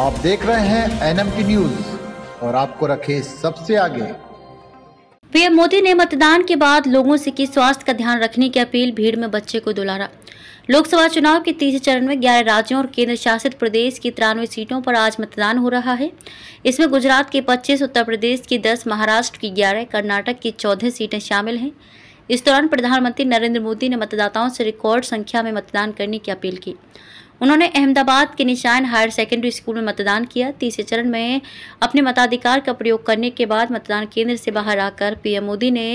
आप देख रहे हैं एनएम न्यूज और आपको रखे सबसे आगे पीएम मोदी ने मतदान के बाद लोगों से की स्वास्थ्य का ध्यान रखने की अपील भीड़ में बच्चे को दुलारा लोकसभा चुनाव के तीसरे चरण में ग्यारह राज्यों और केंद्र शासित प्रदेश की तिरानवे सीटों पर आज मतदान हो रहा है इसमें गुजरात के 25, उत्तर प्रदेश की 10, महाराष्ट्र की 11, कर्नाटक की 14 सीटें शामिल हैं इस दौरान प्रधानमंत्री नरेंद्र मोदी ने मतदाताओं से रिकॉर्ड संख्या में मतदान करने की अपील की उन्होंने अहमदाबाद के निशान हायर सेकेंडरी स्कूल में मतदान किया तीसरे चरण में अपने मताधिकार का प्रयोग करने के बाद मतदान केंद्र से बाहर आकर पीएम मोदी ने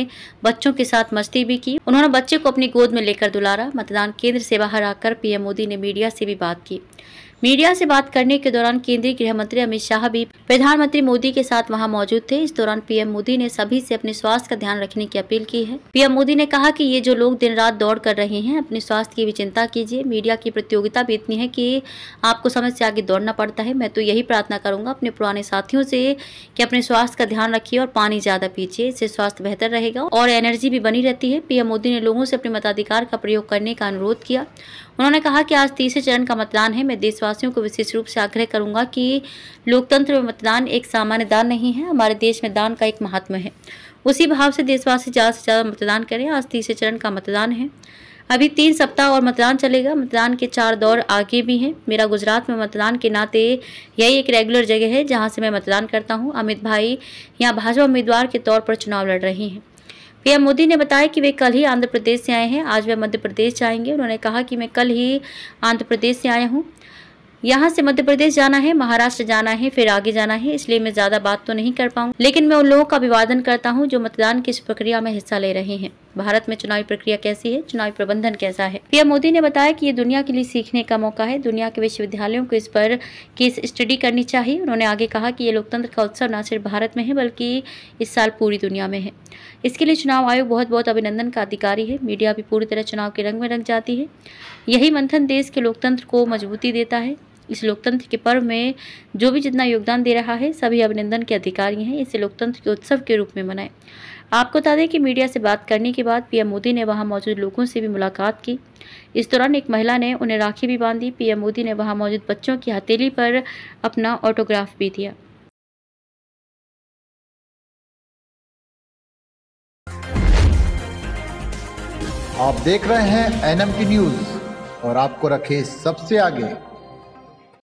बच्चों के साथ मस्ती भी की उन्होंने बच्चे को अपनी गोद में लेकर दुलारा मतदान केंद्र से बाहर आकर पीएम मोदी ने मीडिया से भी बात की मीडिया से बात करने के दौरान केंद्रीय गृह मंत्री अमित शाह भी प्रधानमंत्री मोदी के साथ वहां मौजूद थे इस दौरान पीएम मोदी ने सभी से अपने स्वास्थ्य का ध्यान रखने की अपील की है पीएम मोदी ने कहा कि ये जो लोग दिन रात दौड़ कर रहे हैं अपने स्वास्थ्य की भी चिंता कीजिए मीडिया की प्रतियोगिता भी इतनी है कि आपको समझ से आगे दौड़ना पड़ता है मैं तो यही प्रार्थना करूंगा अपने पुराने साथियों से कि अपने स्वास्थ्य का ध्यान रखिए और पानी ज्यादा पीजिए इससे स्वास्थ्य बेहतर रहेगा और एनर्जी भी बनी रहती है पीएम मोदी ने लोगों से अपने मताधिकार का प्रयोग करने का अनुरोध किया उन्होंने कहा कि आज तीसरे चरण का मतदान है मैं देशवासी देशवासियों को विशेष रूप से आग्रह करूंगा कि लोकतंत्र में मतदान एक सामान्य दान नहीं है हमारे देश में दान का एक महात्म है उसी भाव से देशवासी ज़्यादा से ज़्यादा मतदान करें आज तीसरे चरण का मतदान है अभी तीन सप्ताह और मतदान चलेगा मतदान के चार दौर आगे भी हैं मेरा गुजरात में मतदान के नाते यही एक रेगुलर जगह है जहां से मैं मतदान करता हूं अमित भाई यहां भाजपा उम्मीदवार के तौर पर चुनाव लड़ रहे हैं पीएम मोदी ने बताया कि वे कल ही आंध्र प्रदेश से आए हैं आज वे मध्य प्रदेश जाएंगे उन्होंने कहा कि मैं कल ही आंध्र प्रदेश से आया हूँ यहाँ से मध्य प्रदेश जाना है महाराष्ट्र जाना है फिर आगे जाना है इसलिए मैं ज्यादा बात तो नहीं कर पाऊँ लेकिन मैं उन लोगों का अभिवादन करता हूँ जो मतदान की इस प्रक्रिया में हिस्सा ले रहे हैं भारत में चुनावी प्रक्रिया कैसी है चुनावी प्रबंधन कैसा है पीएम मोदी ने बताया कि ये दुनिया के लिए सीखने का मौका है दुनिया के विश्वविद्यालयों को इस पर केस स्टडी करनी चाहिए उन्होंने आगे कहा कि ये लोकतंत्र का उत्सव न सिर्फ भारत में है बल्कि इस साल पूरी दुनिया में है इसके लिए चुनाव आयोग बहुत बहुत अभिनंदन का अधिकारी है मीडिया भी पूरी तरह चुनाव के रंग में रंग जाती है यही मंथन देश के लोकतंत्र को मजबूती देता है इस लोकतंत्र के पर्व में जो भी जितना योगदान दे रहा है सभी अभिनंदन के अधिकारी हैं इसे लोकतंत्र के उत्सव के रूप में मनाएं आपको बता दें कि मीडिया से बात करने के बाद पीएम मोदी ने वहां मौजूद लोगों से भी मुलाकात की इस दौरान एक महिला ने उन्हें राखी भी बांधी पीएम मोदी ने वहाँ मौजूद बच्चों की हथेली पर अपना ऑटोग्राफ भी दिया आप देख रहे हैं एनएम की न्यूज और आपको रखे सबसे आगे